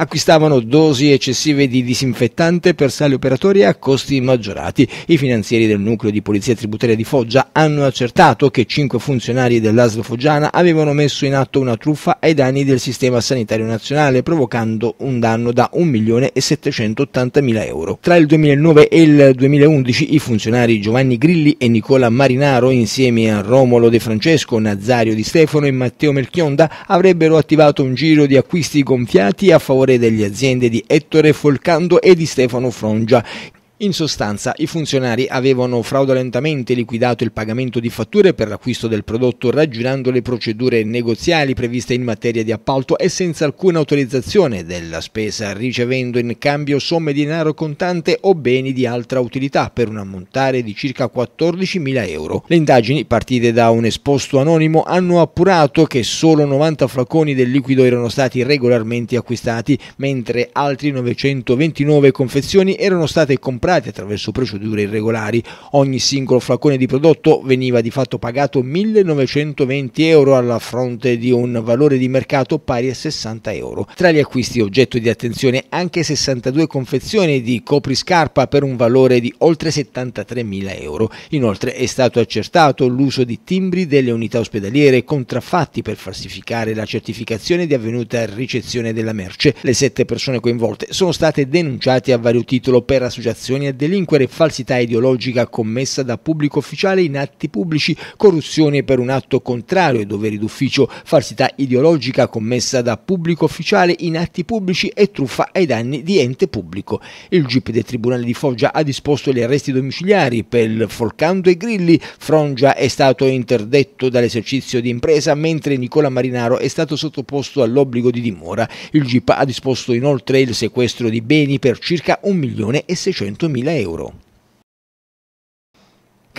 acquistavano dosi eccessive di disinfettante per sale operatorie a costi maggiorati. I finanzieri del nucleo di polizia tributaria di Foggia hanno accertato che cinque funzionari dell'Aslo Foggiana avevano messo in atto una truffa ai danni del sistema sanitario nazionale, provocando un danno da 1.780.000 euro. Tra il 2009 e il 2011 i funzionari Giovanni Grilli e Nicola Marinaro, insieme a Romolo De Francesco, Nazario Di Stefano e Matteo Melchionda, avrebbero attivato un giro di acquisti gonfiati a favore direttore delle aziende di Ettore Folcando e di Stefano Frongia in sostanza, i funzionari avevano fraudolentamente liquidato il pagamento di fatture per l'acquisto del prodotto raggirando le procedure negoziali previste in materia di appalto e senza alcuna autorizzazione della spesa, ricevendo in cambio somme di denaro contante o beni di altra utilità per un ammontare di circa 14.000 euro. Le indagini, partite da un esposto anonimo, hanno appurato che solo 90 flaconi del liquido erano stati regolarmente acquistati, mentre altri 929 confezioni erano state comprate comprati attraverso procedure irregolari. Ogni singolo flacone di prodotto veniva di fatto pagato 1920 euro alla fronte di un valore di mercato pari a 60 euro. Tra gli acquisti oggetto di attenzione anche 62 confezioni di copriscarpa per un valore di oltre 73.000 euro. Inoltre è stato accertato l'uso di timbri delle unità ospedaliere contraffatti per falsificare la certificazione di avvenuta ricezione della merce. Le sette persone coinvolte sono state denunciate a vario titolo per associazioni incitazioni a delinquere, falsità ideologica commessa da pubblico ufficiale in atti pubblici, corruzione per un atto contrario ai doveri d'ufficio, falsità ideologica commessa da pubblico ufficiale in atti pubblici e truffa ai danni di ente pubblico. Il GIP del Tribunale di Foggia ha disposto gli arresti domiciliari per Folcando e Grilli, Frongia è stato interdetto dall'esercizio di impresa, mentre Nicola Marinaro è stato sottoposto all'obbligo di dimora. Il GIP ha disposto inoltre il sequestro di beni per circa 1 milione e 600 mila 2.000 euro.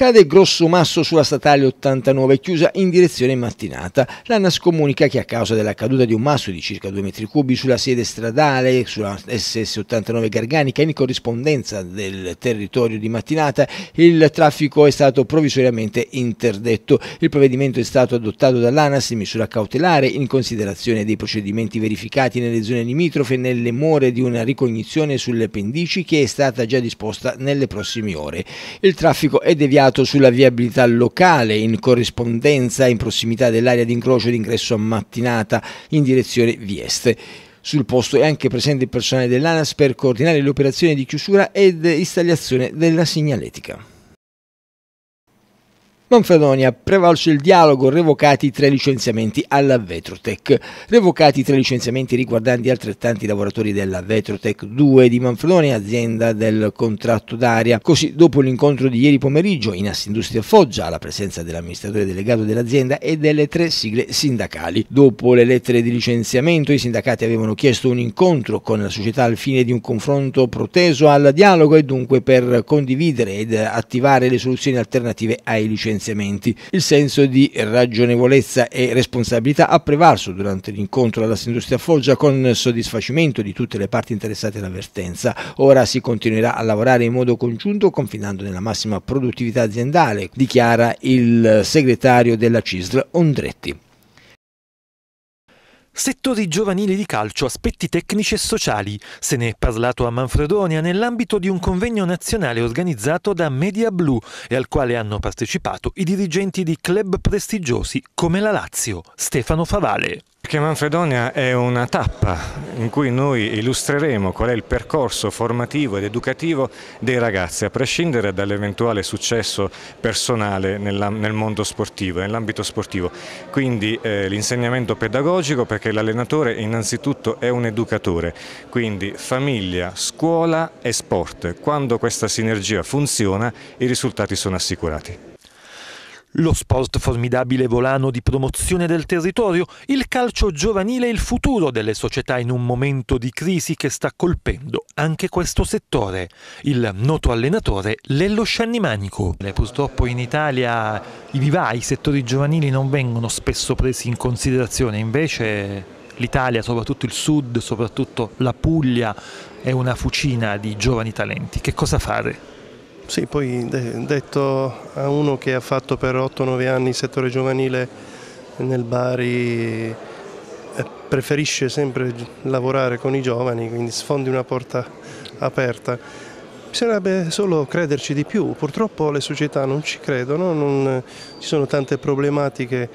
Cade grosso masso sulla statale 89 chiusa in direzione mattinata. L'ANAS comunica che a causa della caduta di un masso di circa 2 metri cubi sulla sede stradale, sulla SS 89 Garganica, in corrispondenza del territorio di mattinata, il traffico è stato provvisoriamente interdetto. Il provvedimento è stato adottato dall'ANAS in misura cautelare in considerazione dei procedimenti verificati nelle zone limitrofe nelle more di una ricognizione sulle pendici che è stata già disposta nelle prossime ore. Il traffico è deviato lavorato sulla viabilità locale in corrispondenza in prossimità dell'area di incrocio d'ingresso a mattinata in direzione Vieste. Sul posto è anche presente il personale dell'ANAS per coordinare le operazioni di chiusura ed installazione della segnaletica. Manfredonia prevalso il dialogo, revocati tre licenziamenti alla Vetrotech. Revocati tre licenziamenti riguardanti altrettanti lavoratori della Vetrotech 2 di Manfredonia, azienda del contratto d'aria. Così, dopo l'incontro di ieri pomeriggio in Assindustria Foggia, alla presenza dell'amministratore delegato dell'azienda e delle tre sigle sindacali. Dopo le lettere di licenziamento, i sindacati avevano chiesto un incontro con la società al fine di un confronto proteso al dialogo e dunque per condividere ed attivare le soluzioni alternative ai licenziamenti finanziamenti. Il senso di ragionevolezza e responsabilità ha prevalso durante l'incontro alla Sindustria Foggia con soddisfacimento di tutte le parti interessate all'avvertenza. Ora si continuerà a lavorare in modo congiunto confinando nella massima produttività aziendale, dichiara il segretario della CISL Ondretti. Settori giovanili di calcio, aspetti tecnici e sociali. Se ne è parlato a Manfredonia nell'ambito di un convegno nazionale organizzato da Media Blu e al quale hanno partecipato i dirigenti di club prestigiosi come la Lazio, Stefano Favale. Perché Manfredonia è una tappa in cui noi illustreremo qual è il percorso formativo ed educativo dei ragazzi, a prescindere dall'eventuale successo personale nel mondo sportivo, nell'ambito sportivo. Quindi eh, l'insegnamento pedagogico perché l'allenatore innanzitutto è un educatore, quindi famiglia, scuola e sport. Quando questa sinergia funziona i risultati sono assicurati. Lo sport formidabile volano di promozione del territorio, il calcio giovanile e il futuro delle società in un momento di crisi che sta colpendo anche questo settore. Il noto allenatore Lello Sciannimanico. Eh, purtroppo in Italia i vivai, i settori giovanili non vengono spesso presi in considerazione, invece l'Italia, soprattutto il sud, soprattutto la Puglia, è una fucina di giovani talenti. Che cosa fare? Sì, poi detto a uno che ha fatto per 8-9 anni il settore giovanile nel Bari, eh, preferisce sempre lavorare con i giovani, quindi sfondi una porta aperta. Bisognerebbe solo crederci di più, purtroppo le società non ci credono, non, ci sono tante problematiche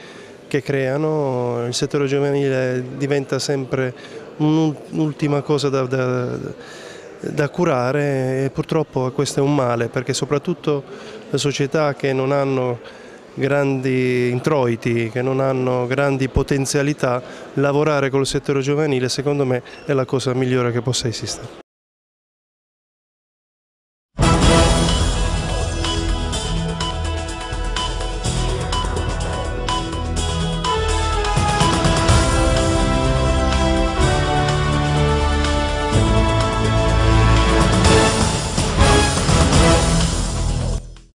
che creano, il settore giovanile diventa sempre un'ultima cosa da, da da curare e purtroppo questo è un male perché soprattutto le società che non hanno grandi introiti, che non hanno grandi potenzialità, lavorare col settore giovanile secondo me è la cosa migliore che possa esistere.